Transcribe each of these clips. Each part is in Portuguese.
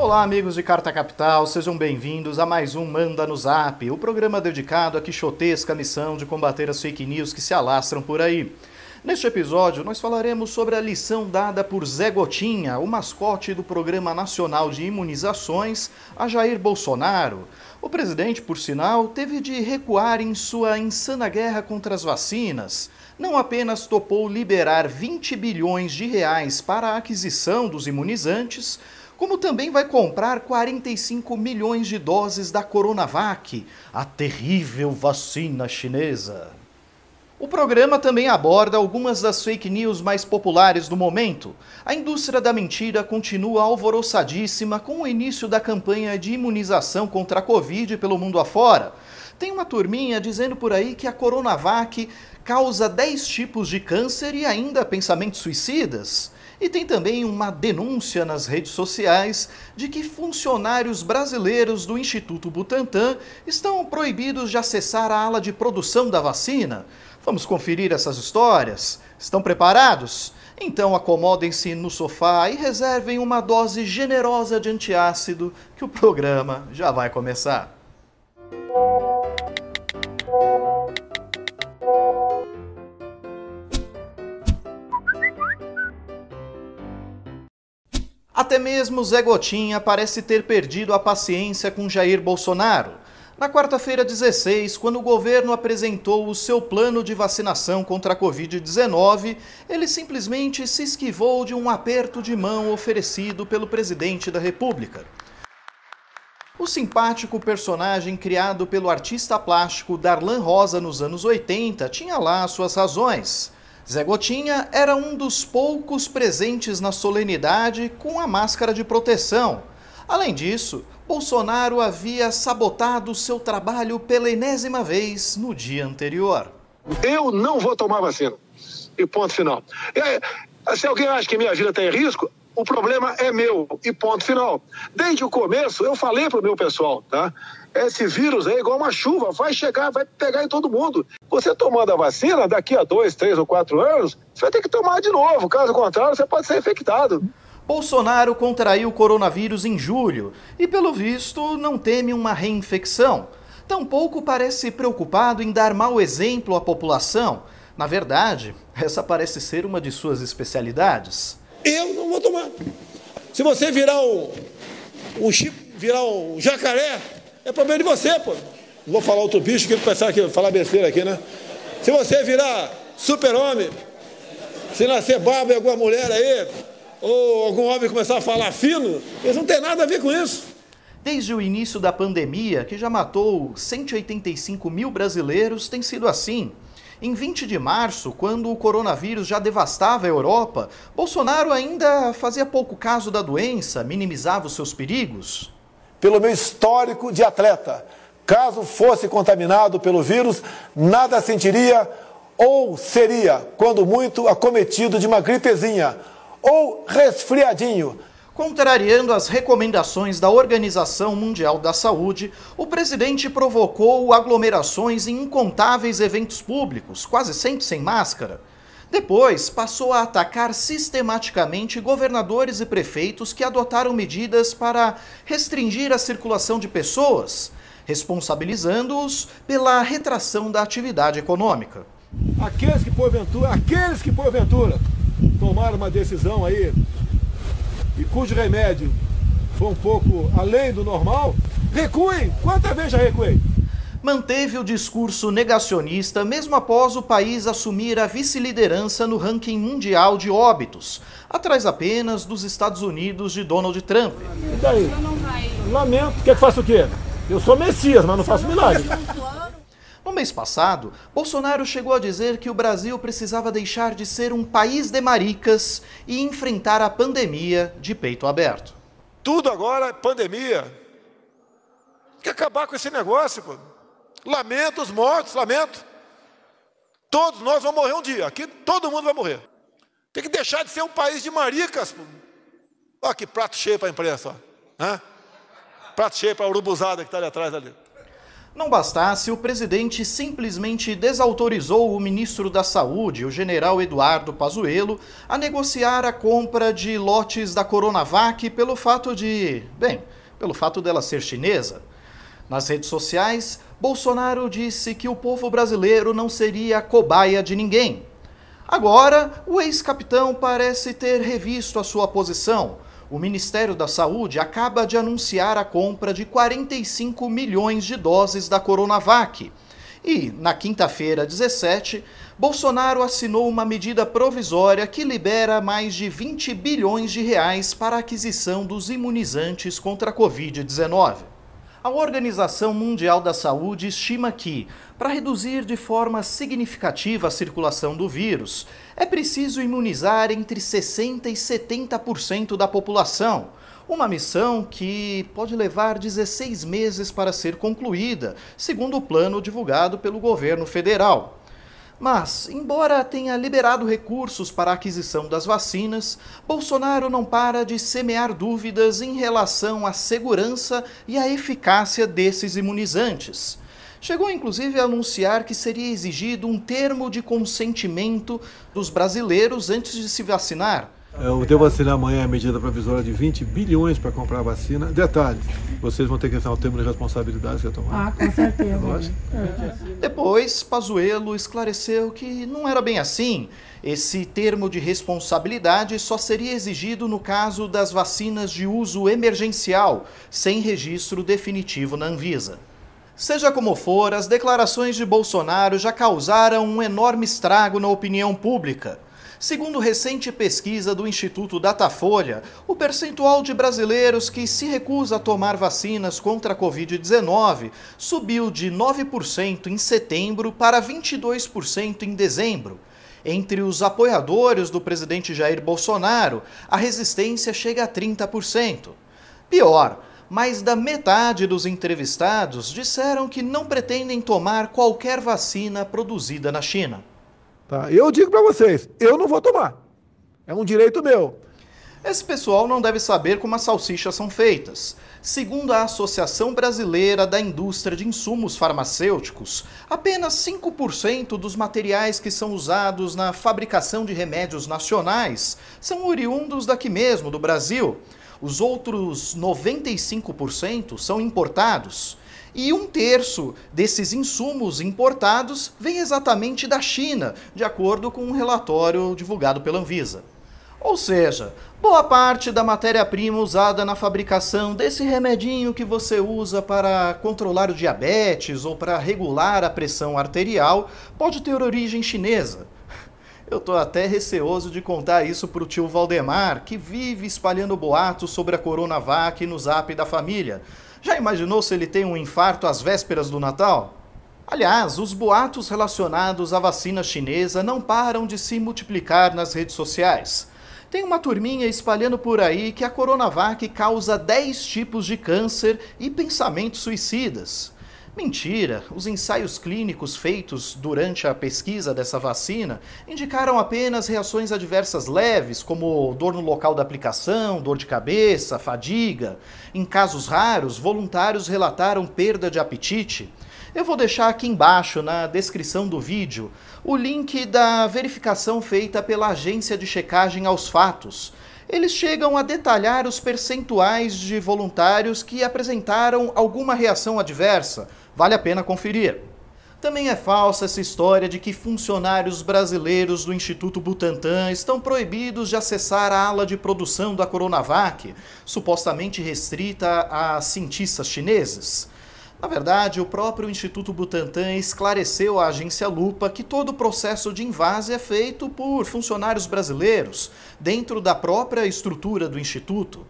Olá, amigos de Carta Capital, sejam bem-vindos a mais um Manda no Zap, o programa dedicado à quixotesca missão de combater as fake news que se alastram por aí. Neste episódio, nós falaremos sobre a lição dada por Zé Gotinha, o mascote do Programa Nacional de Imunizações, a Jair Bolsonaro. O presidente, por sinal, teve de recuar em sua insana guerra contra as vacinas não apenas topou liberar 20 bilhões de reais para a aquisição dos imunizantes, como também vai comprar 45 milhões de doses da Coronavac, a terrível vacina chinesa. O programa também aborda algumas das fake news mais populares do momento. A indústria da mentira continua alvoroçadíssima com o início da campanha de imunização contra a Covid pelo mundo afora. Tem uma turminha dizendo por aí que a Coronavac causa 10 tipos de câncer e ainda pensamentos suicidas. E tem também uma denúncia nas redes sociais de que funcionários brasileiros do Instituto Butantan estão proibidos de acessar a ala de produção da vacina. Vamos conferir essas histórias? Estão preparados? Então acomodem-se no sofá e reservem uma dose generosa de antiácido que o programa já vai começar. Até mesmo Zé Gotinha parece ter perdido a paciência com Jair Bolsonaro. Na quarta-feira 16, quando o governo apresentou o seu plano de vacinação contra a Covid-19, ele simplesmente se esquivou de um aperto de mão oferecido pelo presidente da República. O simpático personagem criado pelo artista plástico Darlan Rosa nos anos 80 tinha lá suas razões. Zé Gotinha era um dos poucos presentes na solenidade com a máscara de proteção. Além disso, Bolsonaro havia sabotado seu trabalho pela enésima vez no dia anterior. Eu não vou tomar vacina. E ponto final. É, se alguém acha que minha vida está em risco, o problema é meu. E ponto final. Desde o começo, eu falei para o meu pessoal, tá? Esse vírus é igual uma chuva, vai chegar, vai pegar em todo mundo. Você tomando a vacina, daqui a dois, três ou quatro anos, você vai ter que tomar de novo. Caso contrário, você pode ser infectado. Bolsonaro contraiu o coronavírus em julho e, pelo visto, não teme uma reinfecção. Tampouco parece preocupado em dar mau exemplo à população. Na verdade, essa parece ser uma de suas especialidades. Eu não vou tomar. Se você virar o, o chip, virar um jacaré, é problema de você, pô. Não vou falar outro bicho que pensar a falar besteira aqui, né? Se você virar super-homem, se nascer barba e alguma mulher aí, ou algum homem começar a falar fino, eles não têm nada a ver com isso. Desde o início da pandemia, que já matou 185 mil brasileiros, tem sido assim. Em 20 de março, quando o coronavírus já devastava a Europa, Bolsonaro ainda fazia pouco caso da doença, minimizava os seus perigos pelo meu histórico de atleta. Caso fosse contaminado pelo vírus, nada sentiria ou seria, quando muito, acometido de uma gripezinha ou resfriadinho. Contrariando as recomendações da Organização Mundial da Saúde, o presidente provocou aglomerações em incontáveis eventos públicos, quase sempre sem máscara. Depois, passou a atacar sistematicamente governadores e prefeitos que adotaram medidas para restringir a circulação de pessoas, responsabilizando-os pela retração da atividade econômica. Aqueles que porventura, aqueles que porventura tomaram uma decisão aí e cujo remédio foi um pouco além do normal, recuem. Quanta vez já recuei? manteve o discurso negacionista mesmo após o país assumir a vice-liderança no ranking mundial de óbitos, atrás apenas dos Estados Unidos de Donald Trump. E daí? Lamento. Quer que faça o quê? Eu sou Messias, mas não faço milagre. No mês passado, Bolsonaro chegou a dizer que o Brasil precisava deixar de ser um país de maricas e enfrentar a pandemia de peito aberto. Tudo agora é pandemia. Tem que acabar com esse negócio, pô. Lamento os mortos, lamento. Todos nós vamos morrer um dia. Aqui todo mundo vai morrer. Tem que deixar de ser um país de maricas. Olha que prato cheio para a imprensa. Né? Prato cheio para a urubuzada que está ali atrás ali. Não bastasse, o presidente simplesmente desautorizou o ministro da Saúde, o general Eduardo Pazuello, a negociar a compra de lotes da Coronavac pelo fato de, bem, pelo fato dela ser chinesa. Nas redes sociais, Bolsonaro disse que o povo brasileiro não seria cobaia de ninguém. Agora, o ex-capitão parece ter revisto a sua posição. O Ministério da Saúde acaba de anunciar a compra de 45 milhões de doses da Coronavac. E, na quinta-feira, 17, Bolsonaro assinou uma medida provisória que libera mais de 20 bilhões de reais para a aquisição dos imunizantes contra a Covid-19. A Organização Mundial da Saúde estima que, para reduzir de forma significativa a circulação do vírus, é preciso imunizar entre 60% e 70% da população. Uma missão que pode levar 16 meses para ser concluída, segundo o plano divulgado pelo governo federal. Mas, embora tenha liberado recursos para a aquisição das vacinas, Bolsonaro não para de semear dúvidas em relação à segurança e à eficácia desses imunizantes. Chegou inclusive a anunciar que seria exigido um termo de consentimento dos brasileiros antes de se vacinar, eu é, deu vacina amanhã é a medida provisória de 20 bilhões para comprar a vacina. Detalhe, vocês vão ter que entrar o termo de responsabilidade que eu tomar. Ah, com certeza. É Depois, Pazuello esclareceu que não era bem assim. Esse termo de responsabilidade só seria exigido no caso das vacinas de uso emergencial, sem registro definitivo na Anvisa. Seja como for, as declarações de Bolsonaro já causaram um enorme estrago na opinião pública. Segundo recente pesquisa do Instituto Datafolha, o percentual de brasileiros que se recusa a tomar vacinas contra a Covid-19 subiu de 9% em setembro para 22% em dezembro. Entre os apoiadores do presidente Jair Bolsonaro, a resistência chega a 30%. Pior, mais da metade dos entrevistados disseram que não pretendem tomar qualquer vacina produzida na China. Tá? Eu digo para vocês, eu não vou tomar. É um direito meu. Esse pessoal não deve saber como as salsichas são feitas. Segundo a Associação Brasileira da Indústria de Insumos Farmacêuticos, apenas 5% dos materiais que são usados na fabricação de remédios nacionais são oriundos daqui mesmo, do Brasil. Os outros 95% são importados. E um terço desses insumos importados vem exatamente da China, de acordo com um relatório divulgado pela Anvisa. Ou seja, boa parte da matéria-prima usada na fabricação desse remedinho que você usa para controlar o diabetes ou para regular a pressão arterial pode ter origem chinesa. Eu tô até receoso de contar isso pro tio Valdemar, que vive espalhando boatos sobre a Coronavac no zap da família. Já imaginou se ele tem um infarto às vésperas do Natal? Aliás, os boatos relacionados à vacina chinesa não param de se multiplicar nas redes sociais. Tem uma turminha espalhando por aí que a Coronavac causa 10 tipos de câncer e pensamentos suicidas. Mentira! Os ensaios clínicos feitos durante a pesquisa dessa vacina indicaram apenas reações adversas leves, como dor no local da aplicação, dor de cabeça, fadiga. Em casos raros, voluntários relataram perda de apetite. Eu vou deixar aqui embaixo, na descrição do vídeo, o link da verificação feita pela agência de checagem aos fatos eles chegam a detalhar os percentuais de voluntários que apresentaram alguma reação adversa. Vale a pena conferir. Também é falsa essa história de que funcionários brasileiros do Instituto Butantan estão proibidos de acessar a ala de produção da Coronavac, supostamente restrita a cientistas chineses. Na verdade, o próprio Instituto Butantan esclareceu à agência Lupa que todo o processo de invase é feito por funcionários brasileiros, dentro da própria estrutura do Instituto.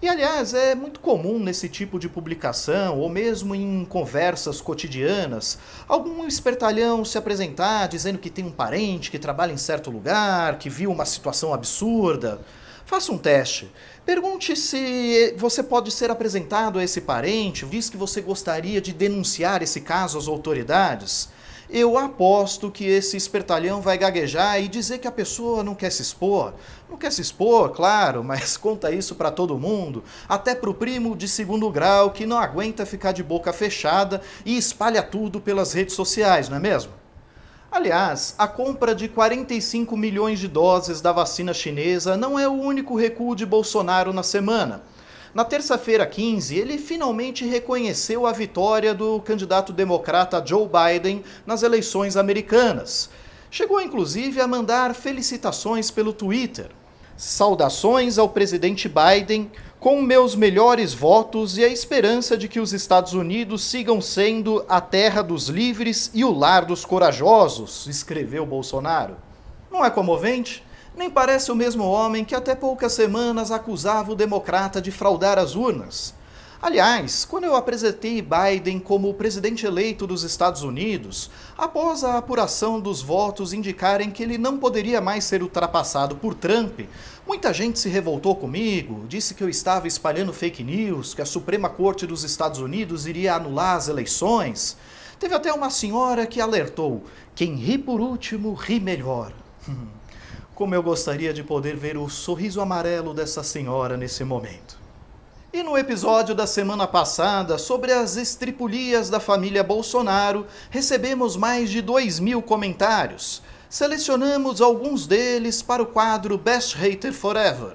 E, aliás, é muito comum nesse tipo de publicação, ou mesmo em conversas cotidianas, algum espertalhão se apresentar dizendo que tem um parente que trabalha em certo lugar, que viu uma situação absurda. Faça um teste. Pergunte se você pode ser apresentado a esse parente, diz que você gostaria de denunciar esse caso às autoridades. Eu aposto que esse espertalhão vai gaguejar e dizer que a pessoa não quer se expor. Não quer se expor, claro, mas conta isso para todo mundo, até para o primo de segundo grau que não aguenta ficar de boca fechada e espalha tudo pelas redes sociais, não é mesmo? Aliás, a compra de 45 milhões de doses da vacina chinesa não é o único recuo de Bolsonaro na semana. Na terça-feira 15, ele finalmente reconheceu a vitória do candidato democrata Joe Biden nas eleições americanas. Chegou inclusive a mandar felicitações pelo Twitter. Saudações ao presidente Biden, com meus melhores votos e a esperança de que os Estados Unidos sigam sendo a terra dos livres e o lar dos corajosos, escreveu Bolsonaro. Não é comovente? Nem parece o mesmo homem que até poucas semanas acusava o democrata de fraudar as urnas. Aliás, quando eu apresentei Biden como o presidente eleito dos Estados Unidos, após a apuração dos votos indicarem que ele não poderia mais ser ultrapassado por Trump, muita gente se revoltou comigo, disse que eu estava espalhando fake news, que a Suprema Corte dos Estados Unidos iria anular as eleições. Teve até uma senhora que alertou: quem ri por último, ri melhor. Como eu gostaria de poder ver o sorriso amarelo dessa senhora nesse momento. E no episódio da semana passada sobre as estripulias da família Bolsonaro, recebemos mais de 2 mil comentários. Selecionamos alguns deles para o quadro Best Hater Forever,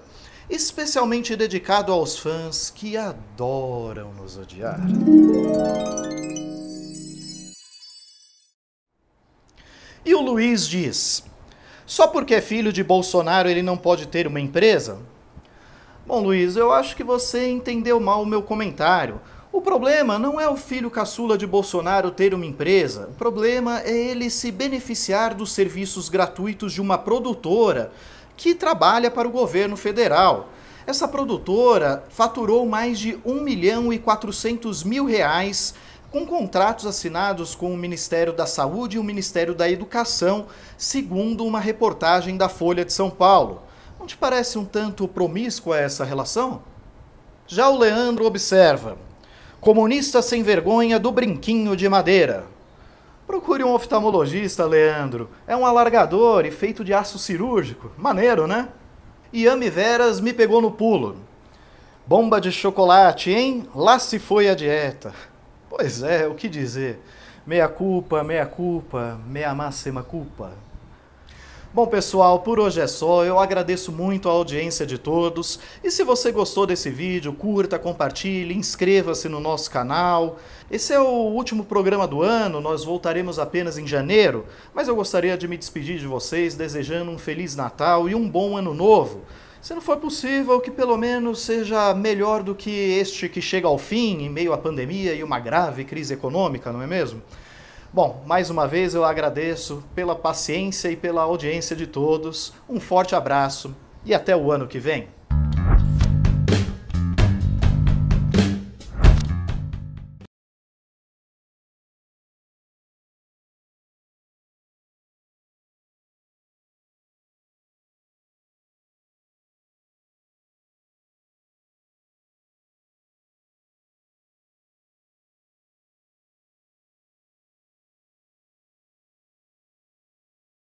especialmente dedicado aos fãs que adoram nos odiar. E o Luiz diz: Só porque é filho de Bolsonaro ele não pode ter uma empresa? Bom, Luiz, eu acho que você entendeu mal o meu comentário. O problema não é o filho caçula de Bolsonaro ter uma empresa. O problema é ele se beneficiar dos serviços gratuitos de uma produtora que trabalha para o governo federal. Essa produtora faturou mais de 1 milhão e 400 mil reais com contratos assinados com o Ministério da Saúde e o Ministério da Educação, segundo uma reportagem da Folha de São Paulo. Não te parece um tanto promíscua essa relação? Já o Leandro observa: comunista sem vergonha do brinquinho de madeira. Procure um oftalmologista, Leandro. É um alargador e feito de aço cirúrgico. Maneiro, né? Yami Veras me pegou no pulo. Bomba de chocolate, hein? Lá se foi a dieta. Pois é, o que dizer? Meia culpa, meia culpa, meia máxima culpa. Bom, pessoal, por hoje é só. Eu agradeço muito a audiência de todos. E se você gostou desse vídeo, curta, compartilhe, inscreva-se no nosso canal. Esse é o último programa do ano, nós voltaremos apenas em janeiro. Mas eu gostaria de me despedir de vocês, desejando um Feliz Natal e um bom Ano Novo. Se não for possível, que pelo menos seja melhor do que este que chega ao fim em meio à pandemia e uma grave crise econômica, não é mesmo? Bom, mais uma vez eu agradeço pela paciência e pela audiência de todos. Um forte abraço e até o ano que vem.